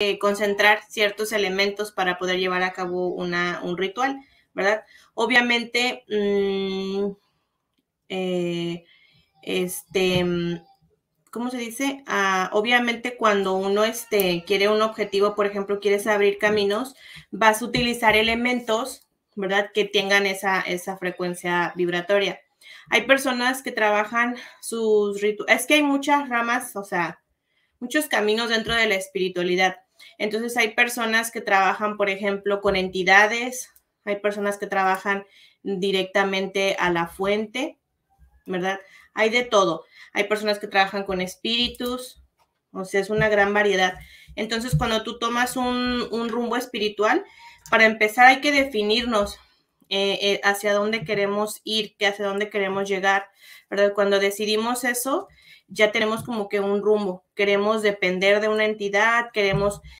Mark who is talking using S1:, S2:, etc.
S1: Eh, concentrar ciertos elementos para poder llevar a cabo un ritual, ¿verdad? Obviamente, mm, eh, este, ¿cómo se dice? Ah, obviamente cuando uno este, quiere un objetivo, por ejemplo, quieres abrir caminos, vas a utilizar elementos, ¿verdad? Que tengan esa, esa frecuencia vibratoria. Hay personas que trabajan sus rituales, es que hay muchas ramas, o sea, muchos caminos dentro de la espiritualidad. Entonces hay personas que trabajan, por ejemplo, con entidades, hay personas que trabajan directamente a la fuente, ¿verdad? Hay de todo. Hay personas que trabajan con espíritus, o sea, es una gran variedad. Entonces, cuando tú tomas un, rumbo espiritual, para empezar hay que definirnos, eh, eh, hacia dónde queremos ir, hacia dónde queremos llegar, ¿verdad? Cuando decidimos eso, ya tenemos como que un rumbo. Queremos depender de una entidad, queremos